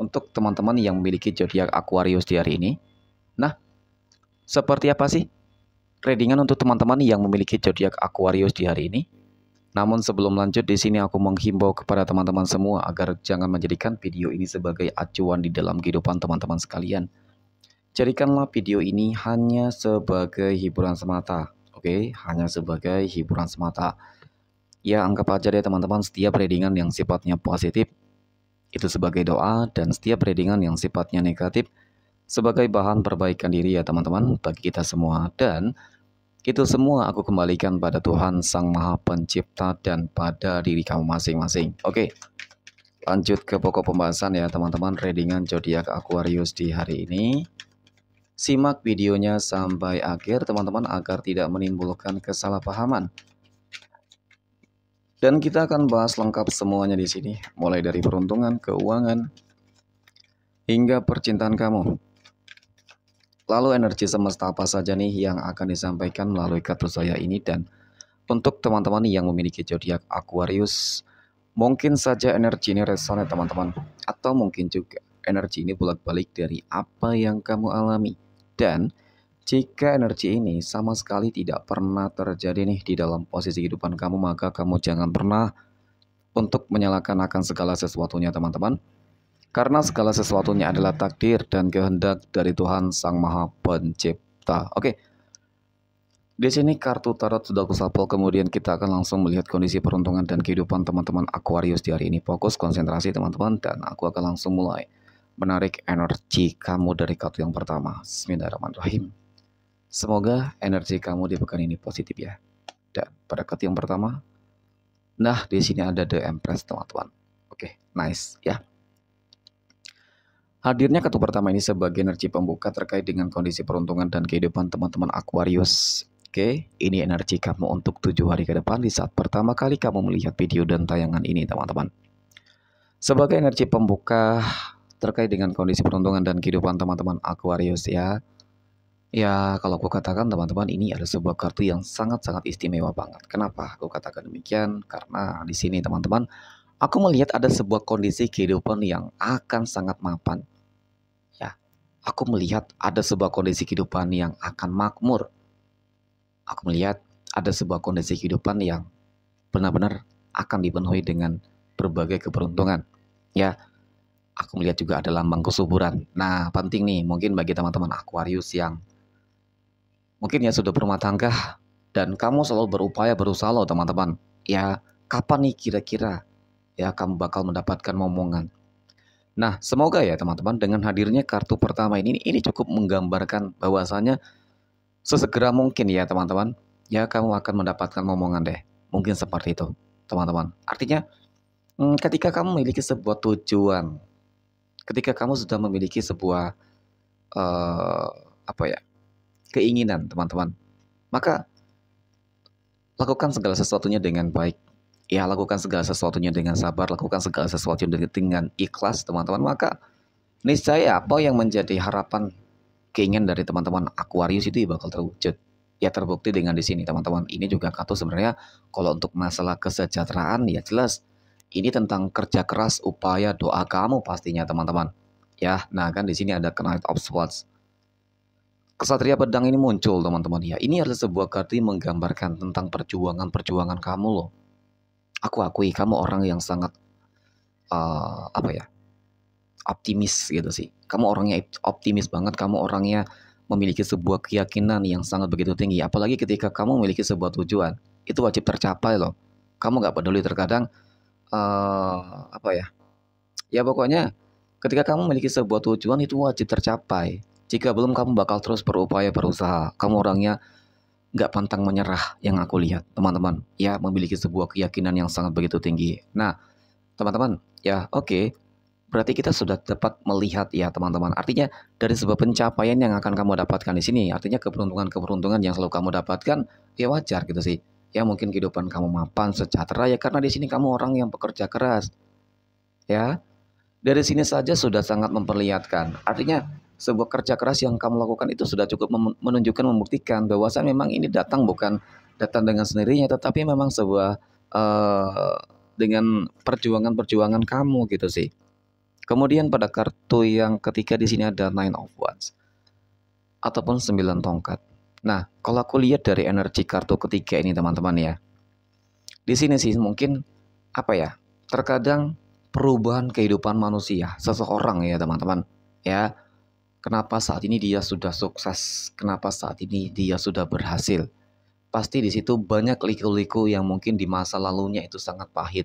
untuk teman-teman yang memiliki zodiak Aquarius di hari ini. Nah, seperti apa sih readingan untuk teman-teman yang memiliki zodiak Aquarius di hari ini? Namun sebelum lanjut di sini aku menghimbau kepada teman-teman semua agar jangan menjadikan video ini sebagai acuan di dalam kehidupan teman-teman sekalian. Jadikanlah video ini hanya sebagai hiburan semata, oke? Okay? Hanya sebagai hiburan semata. Ya anggap aja deh teman-teman setiap readingan yang sifatnya positif itu sebagai doa dan setiap readingan yang sifatnya negatif sebagai bahan perbaikan diri ya teman-teman bagi kita semua dan itu semua aku kembalikan pada Tuhan Sang Maha Pencipta dan pada diri kamu masing-masing. Oke. Lanjut ke pokok pembahasan ya teman-teman readingan zodiak Aquarius di hari ini. Simak videonya sampai akhir teman-teman agar tidak menimbulkan kesalahpahaman. Dan kita akan bahas lengkap semuanya di sini, mulai dari peruntungan, keuangan, hingga percintaan kamu. Lalu energi semesta apa saja nih yang akan disampaikan melalui kartu saya ini dan untuk teman-teman yang memiliki zodiak Aquarius, mungkin saja energi ini resonate teman-teman atau mungkin juga energi ini bolak-balik dari apa yang kamu alami dan jika energi ini sama sekali tidak pernah terjadi nih di dalam posisi kehidupan kamu, maka kamu jangan pernah untuk menyalahkan akan segala sesuatunya teman-teman. Karena segala sesuatunya adalah takdir dan kehendak dari Tuhan Sang Maha Pencipta. Oke, di sini kartu tarot sudah aku sapel, kemudian kita akan langsung melihat kondisi peruntungan dan kehidupan teman-teman Aquarius di hari ini. Fokus, konsentrasi teman-teman, dan aku akan langsung mulai menarik energi kamu dari kartu yang pertama. Bismillahirrahmanirrahim. Semoga energi kamu di pekan ini positif ya. Dan pada kartu yang pertama, nah di sini ada The Empress teman-teman. Oke, okay, nice ya. Hadirnya kartu pertama ini sebagai energi pembuka terkait dengan kondisi peruntungan dan kehidupan teman-teman Aquarius. Oke, okay, ini energi kamu untuk tujuh hari ke depan di saat pertama kali kamu melihat video dan tayangan ini teman-teman. Sebagai energi pembuka terkait dengan kondisi peruntungan dan kehidupan teman-teman Aquarius ya Ya, kalau aku katakan teman-teman ini ada sebuah kartu yang sangat-sangat istimewa banget. Kenapa aku katakan demikian? Karena di sini teman-teman, aku melihat ada sebuah kondisi kehidupan yang akan sangat mapan. Ya, aku melihat ada sebuah kondisi kehidupan yang akan makmur. Aku melihat ada sebuah kondisi kehidupan yang benar-benar akan dipenuhi dengan berbagai keberuntungan. Ya, aku melihat juga ada lambang kesuburan. Nah, penting nih mungkin bagi teman-teman Aquarius yang Mungkin ya sudah berumah tangga dan kamu selalu berupaya berusaha loh teman-teman. Ya, kapan nih kira-kira ya kamu bakal mendapatkan momongan. Nah, semoga ya teman-teman dengan hadirnya kartu pertama ini ini cukup menggambarkan bahwasanya sesegera mungkin ya teman-teman, ya kamu akan mendapatkan momongan deh. Mungkin seperti itu, teman-teman. Artinya hmm, ketika kamu memiliki sebuah tujuan, ketika kamu sudah memiliki sebuah uh, apa ya? keinginan, teman-teman. Maka lakukan segala sesuatunya dengan baik. Ya, lakukan segala sesuatunya dengan sabar, lakukan segala sesuatunya dengan ikhlas, teman-teman. Maka niscaya apa yang menjadi harapan keinginan dari teman-teman Aquarius itu ya bakal terwujud. Ya terbukti dengan di sini teman-teman. Ini juga kartu sebenarnya kalau untuk masalah kesejahteraan ya jelas ini tentang kerja keras upaya doa kamu pastinya teman-teman. Ya, nah kan di sini ada Knight of Swords. Kesatria pedang ini muncul teman-teman ya. Ini adalah sebuah kartu yang menggambarkan tentang perjuangan-perjuangan kamu loh. Aku akui kamu orang yang sangat uh, apa ya optimis gitu sih. Kamu orangnya optimis banget. Kamu orangnya memiliki sebuah keyakinan yang sangat begitu tinggi. Apalagi ketika kamu memiliki sebuah tujuan, itu wajib tercapai loh. Kamu nggak peduli terkadang uh, apa ya? Ya pokoknya ketika kamu memiliki sebuah tujuan itu wajib tercapai jika belum, kamu bakal terus berupaya berusaha. Kamu orangnya nggak pantang menyerah yang aku lihat, teman-teman. Ya, memiliki sebuah keyakinan yang sangat begitu tinggi. Nah, teman-teman, ya oke. Okay. Berarti kita sudah dapat melihat ya teman-teman. Artinya dari sebuah pencapaian yang akan kamu dapatkan di sini, artinya keberuntungan-keberuntungan yang selalu kamu dapatkan, ya wajar gitu sih. Ya mungkin kehidupan kamu mapan, sejahtera ya karena di sini kamu orang yang bekerja keras. Ya. Dari sini saja sudah sangat memperlihatkan. Artinya sebuah kerja keras yang kamu lakukan itu sudah cukup menunjukkan membuktikan bahwa saya memang ini datang bukan datang dengan sendirinya tetapi memang sebuah uh, dengan perjuangan-perjuangan kamu gitu sih. Kemudian pada kartu yang ketiga di sini ada nine of wands ataupun sembilan tongkat. Nah, kalau aku lihat dari energi kartu ketiga ini teman-teman ya. Di sini sih mungkin apa ya? Terkadang perubahan kehidupan manusia seseorang ya teman-teman. Ya, Kenapa saat ini dia sudah sukses? Kenapa saat ini dia sudah berhasil? Pasti di situ banyak liku-liku yang mungkin di masa lalunya itu sangat pahit.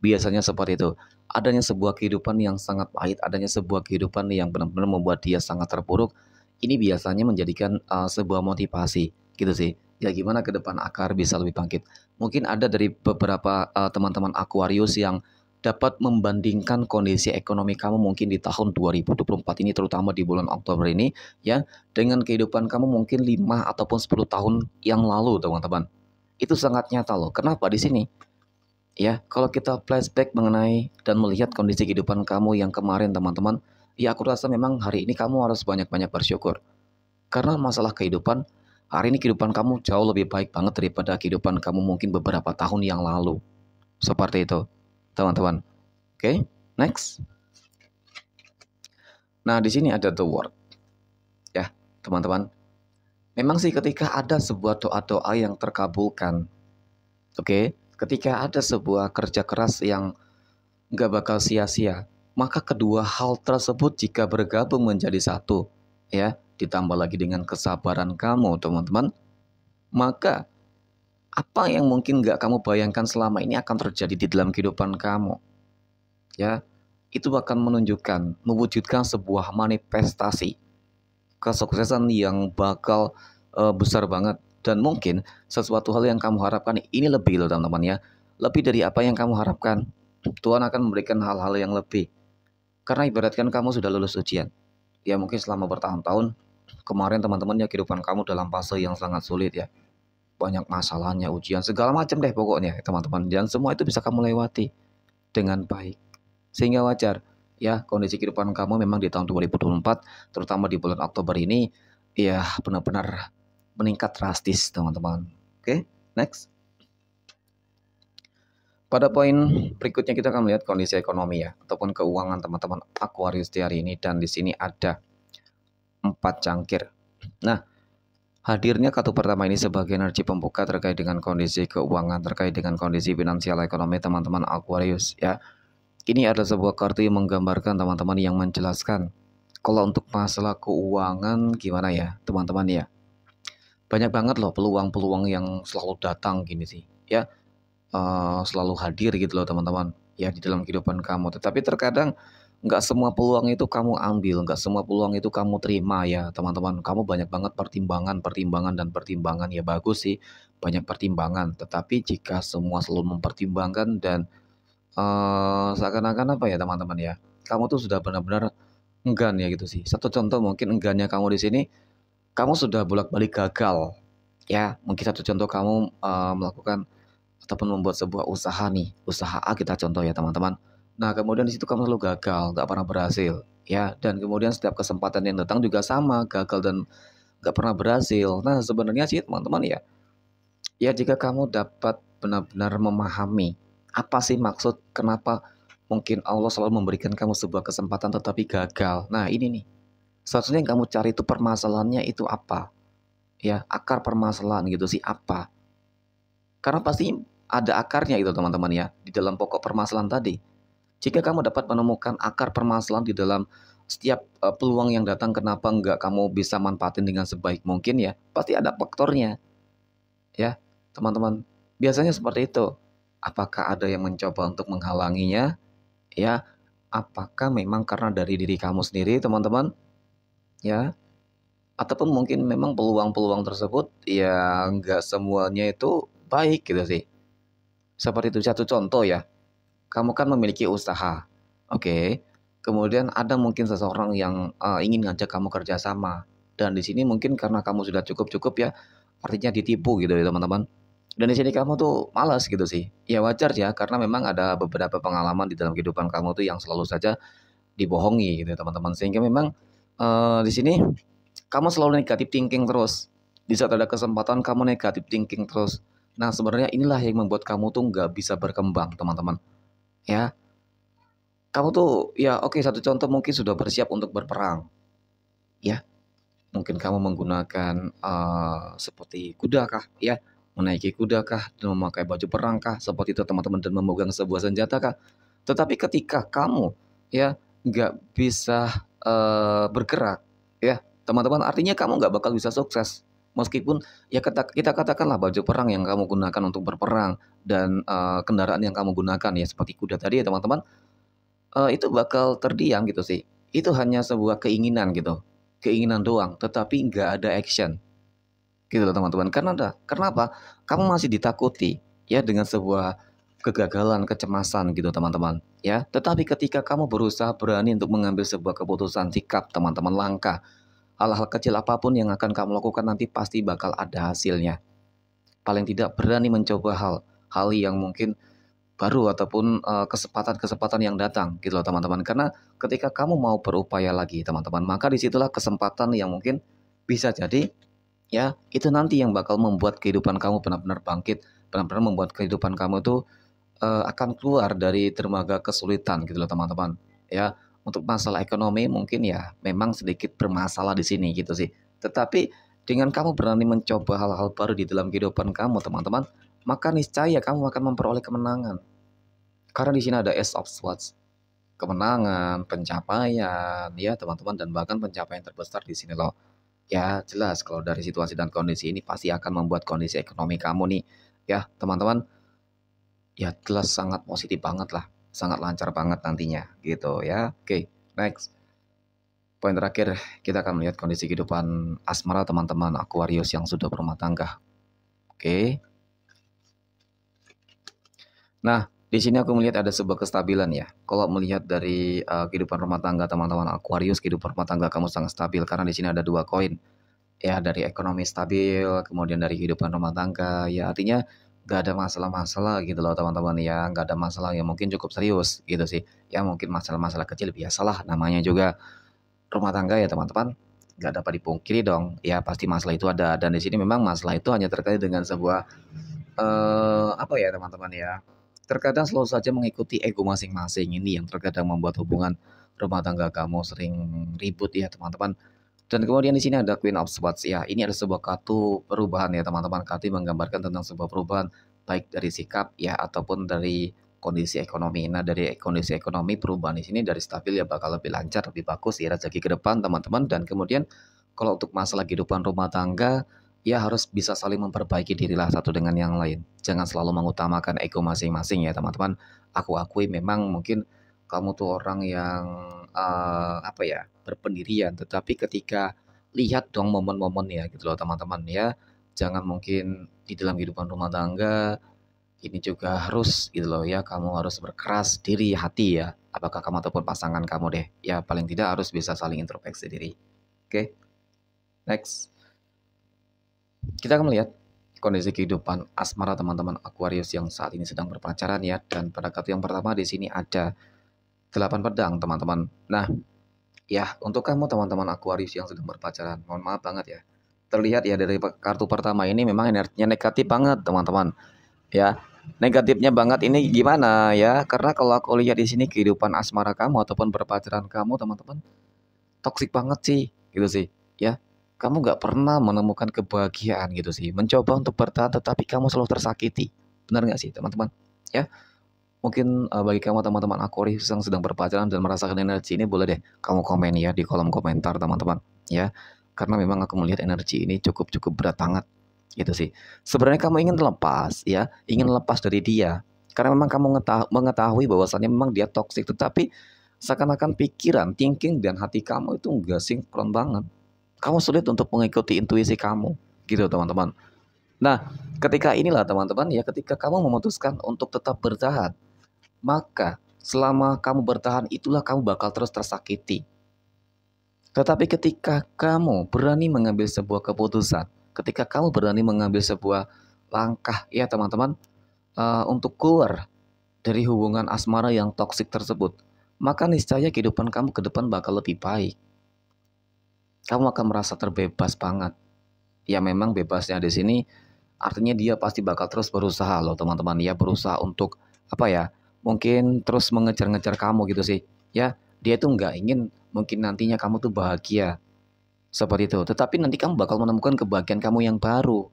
Biasanya seperti itu. Adanya sebuah kehidupan yang sangat pahit, adanya sebuah kehidupan yang benar-benar membuat dia sangat terpuruk. Ini biasanya menjadikan uh, sebuah motivasi, gitu sih. Ya gimana ke depan akar bisa lebih bangkit. Mungkin ada dari beberapa eh, teman-teman uh, teman -teman Aquarius yang dapat membandingkan kondisi ekonomi kamu mungkin di tahun 2024 ini terutama di bulan Oktober ini ya dengan kehidupan kamu mungkin 5 ataupun 10 tahun yang lalu teman-teman. Itu sangat nyata loh. Kenapa di sini? Ya, kalau kita flashback mengenai dan melihat kondisi kehidupan kamu yang kemarin teman-teman, ya aku rasa memang hari ini kamu harus banyak-banyak bersyukur. Karena masalah kehidupan, hari ini kehidupan kamu jauh lebih baik banget daripada kehidupan kamu mungkin beberapa tahun yang lalu. Seperti itu teman-teman. Oke, okay, next. Nah, di sini ada the word. Ya, teman-teman. Memang sih ketika ada sebuah doa-doa yang terkabulkan, oke, okay, ketika ada sebuah kerja keras yang nggak bakal sia-sia, maka kedua hal tersebut jika bergabung menjadi satu, ya, ditambah lagi dengan kesabaran kamu, teman-teman, maka apa yang mungkin nggak kamu bayangkan selama ini akan terjadi di dalam kehidupan kamu. Ya, itu akan menunjukkan, mewujudkan sebuah manifestasi kesuksesan yang bakal uh, besar banget dan mungkin sesuatu hal yang kamu harapkan ini lebih loh teman-teman ya. Lebih dari apa yang kamu harapkan. Tuhan akan memberikan hal-hal yang lebih. Karena ibaratkan kamu sudah lulus ujian. Ya mungkin selama bertahun-tahun kemarin teman-teman ya kehidupan kamu dalam fase yang sangat sulit ya banyak masalahnya, ujian segala macam deh pokoknya teman-teman. Dan semua itu bisa kamu lewati dengan baik. Sehingga wajar ya kondisi kehidupan kamu memang di tahun 2024 terutama di bulan Oktober ini ya benar-benar meningkat drastis teman-teman. Oke, next. Pada poin berikutnya kita akan melihat kondisi ekonomi ya ataupun keuangan teman-teman Aquarius di hari ini dan di sini ada empat cangkir. Nah, Hadirnya kartu pertama ini sebagai energi pembuka terkait dengan kondisi keuangan, terkait dengan kondisi finansial ekonomi teman-teman Aquarius ya. Ini ada sebuah kartu yang menggambarkan teman-teman yang menjelaskan kalau untuk masalah keuangan gimana ya teman-teman ya. Banyak banget loh peluang-peluang yang selalu datang gini sih ya. Uh, selalu hadir gitu loh teman-teman ya di dalam kehidupan kamu. Tetapi terkadang nggak semua peluang itu kamu ambil, nggak semua peluang itu kamu terima ya teman-teman. Kamu banyak banget pertimbangan, pertimbangan dan pertimbangan ya bagus sih, banyak pertimbangan. Tetapi jika semua selalu mempertimbangkan dan uh, seakan-akan apa ya teman-teman ya, kamu tuh sudah benar-benar enggan ya gitu sih. Satu contoh mungkin enggannya kamu di sini, kamu sudah bolak-balik gagal ya. Mungkin satu contoh kamu uh, melakukan ataupun membuat sebuah usaha nih, usaha A kita contoh ya teman-teman Nah, kemudian di situ kamu selalu gagal, gak pernah berhasil, ya. Dan kemudian setiap kesempatan yang datang juga sama, gagal dan gak pernah berhasil. Nah, sebenarnya sih teman-teman ya, ya jika kamu dapat benar-benar memahami apa sih maksud kenapa mungkin Allah selalu memberikan kamu sebuah kesempatan tetapi gagal. Nah, ini nih. Seharusnya yang kamu cari itu permasalahannya itu apa? Ya, akar permasalahan gitu sih apa? Karena pasti ada akarnya itu teman-teman ya di dalam pokok permasalahan tadi jika kamu dapat menemukan akar permasalahan di dalam setiap uh, peluang yang datang kenapa enggak kamu bisa manfaatin dengan sebaik mungkin ya pasti ada faktornya ya teman-teman biasanya seperti itu apakah ada yang mencoba untuk menghalanginya ya apakah memang karena dari diri kamu sendiri teman-teman ya ataupun mungkin memang peluang-peluang tersebut ya enggak semuanya itu baik gitu sih seperti itu satu contoh ya kamu kan memiliki usaha, oke? Okay? Kemudian ada mungkin seseorang yang uh, ingin ngajak kamu kerjasama, dan di sini mungkin karena kamu sudah cukup-cukup ya, artinya ditipu gitu ya teman-teman. Dan di sini kamu tuh malas gitu sih. Ya wajar ya, karena memang ada beberapa pengalaman di dalam kehidupan kamu tuh yang selalu saja dibohongi gitu ya teman-teman. Sehingga memang uh, di sini kamu selalu negatif thinking terus. Di saat ada kesempatan kamu negatif thinking terus. Nah sebenarnya inilah yang membuat kamu tuh nggak bisa berkembang teman-teman ya kamu tuh ya oke okay, satu contoh mungkin sudah bersiap untuk berperang ya mungkin kamu menggunakan uh, seperti kuda kah ya menaiki kuda kah dan memakai baju perang kah seperti itu teman-teman dan memegang sebuah senjata kah tetapi ketika kamu ya nggak bisa uh, bergerak ya teman-teman artinya kamu nggak bakal bisa sukses meskipun ya kita, kita katakanlah baju perang yang kamu gunakan untuk berperang dan uh, kendaraan yang kamu gunakan ya seperti kuda tadi ya teman-teman uh, itu bakal terdiam gitu sih itu hanya sebuah keinginan gitu keinginan doang tetapi nggak ada action gitu loh teman-teman karena ada apa? kamu masih ditakuti ya dengan sebuah kegagalan kecemasan gitu teman-teman ya tetapi ketika kamu berusaha berani untuk mengambil sebuah keputusan sikap teman-teman langkah hal-hal kecil apapun yang akan kamu lakukan nanti pasti bakal ada hasilnya. Paling tidak berani mencoba hal, hal yang mungkin baru ataupun eh, kesempatan-kesempatan uh, yang datang gitu loh teman-teman. Karena ketika kamu mau berupaya lagi teman-teman, maka disitulah kesempatan yang mungkin bisa jadi ya itu nanti yang bakal membuat kehidupan kamu benar-benar bangkit, benar-benar membuat kehidupan kamu itu uh, eh, akan keluar dari dermaga kesulitan gitu loh teman-teman. Ya, untuk masalah ekonomi mungkin ya memang sedikit bermasalah di sini gitu sih. Tetapi dengan kamu berani mencoba hal-hal baru di dalam kehidupan kamu teman-teman, maka niscaya kamu akan memperoleh kemenangan. Karena di sini ada S of Swords. Kemenangan, pencapaian, ya teman-teman dan bahkan pencapaian terbesar di sini loh. Ya jelas kalau dari situasi dan kondisi ini pasti akan membuat kondisi ekonomi kamu nih ya teman-teman ya jelas sangat positif banget lah sangat lancar banget nantinya gitu ya. Oke, next. Poin terakhir, kita akan melihat kondisi kehidupan asmara teman-teman Aquarius yang sudah berumah tangga. Oke. Nah, di sini aku melihat ada sebuah kestabilan ya. Kalau melihat dari uh, kehidupan rumah tangga teman-teman Aquarius, kehidupan rumah tangga kamu sangat stabil karena di sini ada dua koin. Ya, dari ekonomi stabil, kemudian dari kehidupan rumah tangga. Ya, artinya gak ada masalah-masalah gitu loh teman-teman ya gak ada masalah yang mungkin cukup serius gitu sih ya mungkin masalah-masalah kecil biasalah namanya juga rumah tangga ya teman-teman gak dapat dipungkiri dong ya pasti masalah itu ada dan di sini memang masalah itu hanya terkait dengan sebuah uh, apa ya teman-teman ya terkadang selalu saja mengikuti ego masing-masing ini yang terkadang membuat hubungan rumah tangga kamu sering ribut ya teman-teman dan kemudian di sini ada Queen of Swords ya. Ini ada sebuah kartu perubahan ya teman-teman. Kartu yang menggambarkan tentang sebuah perubahan baik dari sikap ya ataupun dari kondisi ekonomi. Nah, dari kondisi ekonomi perubahan di sini dari stabil ya bakal lebih lancar, lebih bagus ya rezeki ke depan teman-teman dan kemudian kalau untuk masalah kehidupan rumah tangga ya harus bisa saling memperbaiki dirilah satu dengan yang lain. Jangan selalu mengutamakan ego masing-masing ya teman-teman. Aku akui memang mungkin kamu tuh orang yang uh, apa ya? berpendirian tetapi ketika lihat dong momen-momen ya gitu loh teman-teman ya jangan mungkin di dalam kehidupan rumah tangga ini juga harus gitu loh ya kamu harus berkeras diri hati ya apakah kamu ataupun pasangan kamu deh ya paling tidak harus bisa saling introspeksi diri oke okay? next kita akan melihat kondisi kehidupan asmara teman-teman Aquarius yang saat ini sedang berpacaran ya dan pada kartu yang pertama di sini ada delapan pedang teman-teman. Nah, Ya, untuk kamu teman-teman Aquarius yang sedang berpacaran, mohon maaf banget ya. Terlihat ya dari kartu pertama ini memang energinya negatif banget, teman-teman. Ya, negatifnya banget ini gimana ya? Karena kalau aku lihat di sini kehidupan asmara kamu ataupun berpacaran kamu, teman-teman, toksik banget sih, gitu sih. Ya, kamu nggak pernah menemukan kebahagiaan gitu sih. Mencoba untuk bertahan tetapi kamu selalu tersakiti. Benar nggak sih, teman-teman? Ya, mungkin uh, bagi kamu teman-teman Aquarius yang sedang berpacaran dan merasakan energi ini boleh deh kamu komen ya di kolom komentar teman-teman ya karena memang aku melihat energi ini cukup cukup berat banget gitu sih sebenarnya kamu ingin lepas ya ingin lepas dari dia karena memang kamu mengetahui bahwasannya memang dia toksik tetapi seakan-akan pikiran thinking dan hati kamu itu enggak sinkron banget kamu sulit untuk mengikuti intuisi kamu gitu teman-teman nah ketika inilah teman-teman ya ketika kamu memutuskan untuk tetap bertahan maka selama kamu bertahan itulah kamu bakal terus tersakiti. Tetapi ketika kamu berani mengambil sebuah keputusan, ketika kamu berani mengambil sebuah langkah ya teman-teman uh, untuk keluar dari hubungan asmara yang toksik tersebut, maka niscaya kehidupan kamu ke depan bakal lebih baik. Kamu akan merasa terbebas banget. Ya memang bebasnya di sini artinya dia pasti bakal terus berusaha loh teman-teman ya berusaha untuk apa ya mungkin terus mengejar-ngejar kamu gitu sih ya dia tuh nggak ingin mungkin nantinya kamu tuh bahagia seperti itu tetapi nanti kamu bakal menemukan kebahagiaan kamu yang baru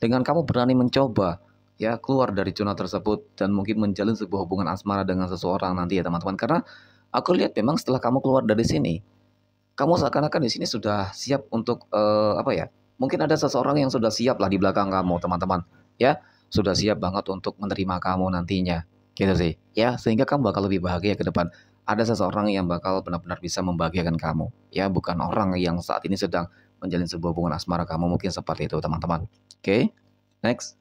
dengan kamu berani mencoba ya keluar dari zona tersebut dan mungkin menjalin sebuah hubungan asmara dengan seseorang nanti ya teman-teman karena aku lihat memang setelah kamu keluar dari sini kamu seakan-akan di sini sudah siap untuk uh, apa ya mungkin ada seseorang yang sudah siap lah di belakang kamu teman-teman ya sudah siap banget untuk menerima kamu nantinya gitu sih ya sehingga kamu bakal lebih bahagia ke depan ada seseorang yang bakal benar-benar bisa membahagiakan kamu ya bukan orang yang saat ini sedang menjalin sebuah hubungan asmara kamu mungkin seperti itu teman-teman oke okay, next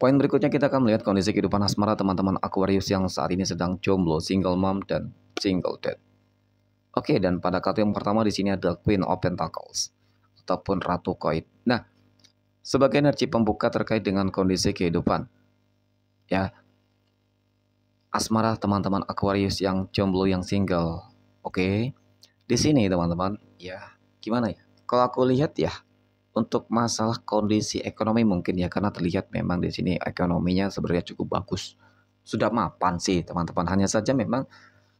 poin berikutnya kita akan melihat kondisi kehidupan asmara teman-teman Aquarius yang saat ini sedang jomblo single mom dan single dad oke dan pada kartu yang pertama di sini ada Queen of Pentacles ataupun Ratu Koin nah sebagai energi pembuka terkait dengan kondisi kehidupan ya asmara teman-teman Aquarius yang jomblo yang single. Oke. Okay? Di sini teman-teman, ya gimana ya? Kalau aku lihat ya untuk masalah kondisi ekonomi mungkin ya karena terlihat memang di sini ekonominya sebenarnya cukup bagus. Sudah mapan sih teman-teman. Hanya saja memang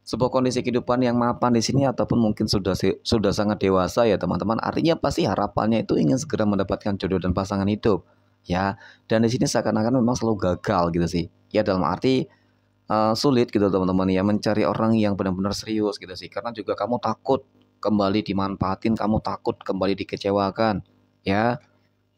sebuah kondisi kehidupan yang mapan di sini ataupun mungkin sudah sudah sangat dewasa ya teman-teman. Artinya pasti harapannya itu ingin segera mendapatkan jodoh dan pasangan hidup ya dan di sini seakan-akan memang selalu gagal gitu sih ya dalam arti uh, sulit gitu teman-teman ya mencari orang yang benar-benar serius gitu sih karena juga kamu takut kembali dimanfaatin kamu takut kembali dikecewakan ya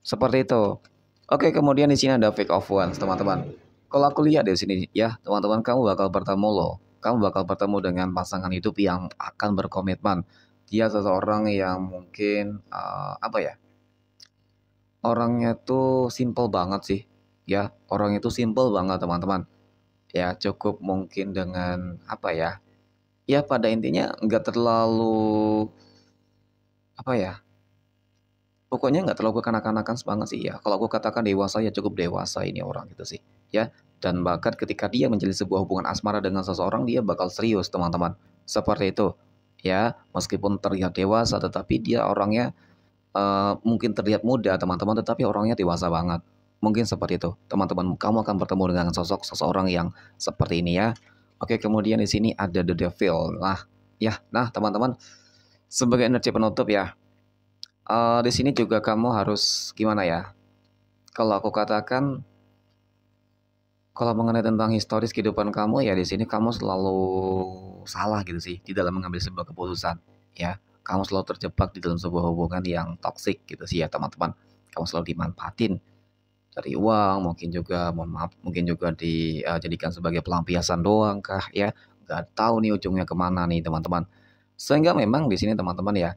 seperti itu oke kemudian di sini ada fake of one teman-teman kalau aku lihat di sini ya teman-teman kamu bakal bertemu loh kamu bakal bertemu dengan pasangan hidup yang akan berkomitmen dia seseorang yang mungkin uh, apa ya orangnya tuh simple banget sih ya orang itu simple banget teman-teman ya cukup mungkin dengan apa ya ya pada intinya nggak terlalu apa ya pokoknya nggak terlalu kekanak-kanakan banget sih ya kalau aku katakan dewasa ya cukup dewasa ini orang gitu sih ya dan bahkan ketika dia menjalin sebuah hubungan asmara dengan seseorang dia bakal serius teman-teman seperti itu ya meskipun terlihat dewasa tetapi dia orangnya Eh, mungkin terlihat muda teman-teman tetapi orangnya dewasa banget mungkin seperti itu teman-teman kamu akan bertemu dengan sosok seseorang yang seperti ini ya oke kemudian di sini ada the devil lah ya nah teman-teman sebagai energi penutup ya uh, di sini juga kamu harus gimana ya kalau aku katakan kalau mengenai tentang historis kehidupan kamu ya di sini kamu selalu salah gitu sih di dalam mengambil sebuah keputusan ya kamu selalu terjebak di dalam sebuah hubungan yang toksik gitu sih ya teman-teman kamu selalu dimanfaatin dari uang mungkin juga mohon maaf mungkin juga dijadikan eh, sebagai pelampiasan doang kah ya nggak tahu nih ujungnya kemana nih teman-teman sehingga memang di sini teman-teman ya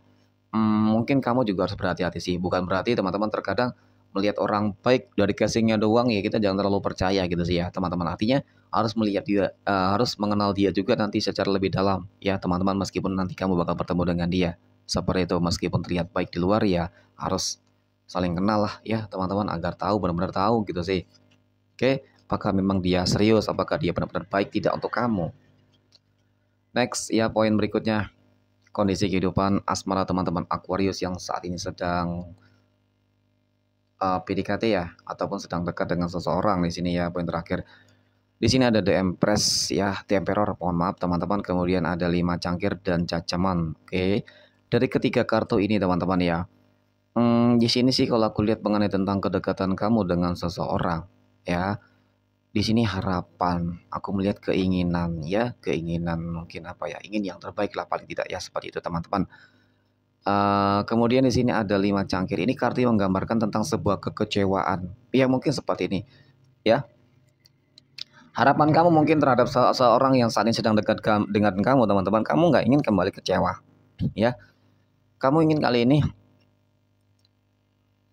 hmm, mungkin kamu juga harus berhati-hati sih bukan berarti teman-teman terkadang melihat orang baik dari casingnya doang ya kita jangan terlalu percaya gitu sih ya teman-teman artinya harus melihat dia uh, harus mengenal dia juga nanti secara lebih dalam ya teman-teman meskipun nanti kamu bakal bertemu dengan dia seperti itu meskipun terlihat baik di luar ya harus saling kenal lah ya teman-teman agar tahu benar-benar tahu gitu sih oke apakah memang dia serius apakah dia benar-benar baik tidak untuk kamu next ya poin berikutnya kondisi kehidupan asmara teman-teman Aquarius yang saat ini sedang uh, eh, PDKT ya ataupun sedang dekat dengan seseorang di sini ya poin terakhir. Di sini ada DM Press ya, the emperor mohon maaf teman-teman. Kemudian ada lima cangkir dan cacaman. Oke. Dari ketiga kartu ini teman-teman ya. Hmm, di sini sih kalau aku lihat mengenai tentang kedekatan kamu dengan seseorang ya. Di sini harapan, aku melihat keinginan ya, keinginan mungkin apa ya, ingin yang terbaik lah paling tidak ya seperti itu teman-teman. Eh, kemudian di sini ada lima cangkir. Ini Karti menggambarkan tentang sebuah kekecewaan. Ya mungkin seperti ini, ya. Harapan kamu mungkin terhadap se seorang yang saat ini sedang dekat dengan kamu, teman-teman, kamu nggak ingin kembali kecewa, ya. Kamu ingin kali ini,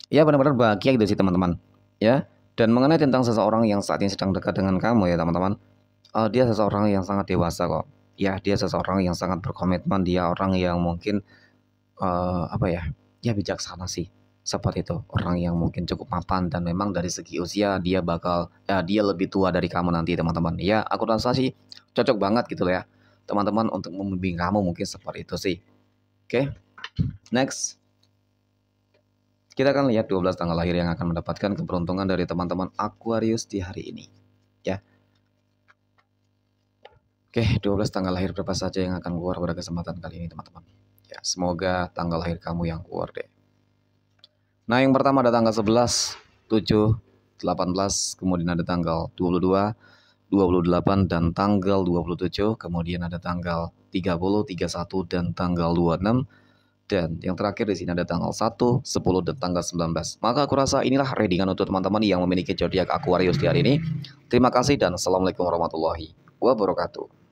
ya benar-benar bahagia gitu sih teman-teman, ya. Dan mengenai tentang seseorang yang saat ini sedang dekat dengan kamu ya teman-teman, uh, dia seseorang yang sangat dewasa kok. Ya dia seseorang yang sangat berkomitmen, dia orang yang mungkin uh, apa ya ya bijaksana sih seperti itu orang yang mungkin cukup mapan dan memang dari segi usia dia bakal ya dia lebih tua dari kamu nanti teman-teman ya aku rasa sih cocok banget gitu ya teman-teman untuk membimbing kamu mungkin seperti itu sih oke okay. next kita akan lihat 12 tanggal lahir yang akan mendapatkan keberuntungan dari teman-teman Aquarius di hari ini ya oke okay, 12 tanggal lahir berapa saja yang akan keluar pada kesempatan kali ini teman-teman ya. Semoga tanggal lahir kamu yang keluar deh. Nah, yang pertama ada tanggal 11, 7, 18, kemudian ada tanggal 22, 28 dan tanggal 27, kemudian ada tanggal 30, 31 dan tanggal 26 dan yang terakhir di sini ada tanggal 1, 10 dan tanggal 19. Maka aku rasa inilah readingan untuk teman-teman yang memiliki zodiak Aquarius di hari ini. Terima kasih dan Assalamualaikum warahmatullahi wabarakatuh.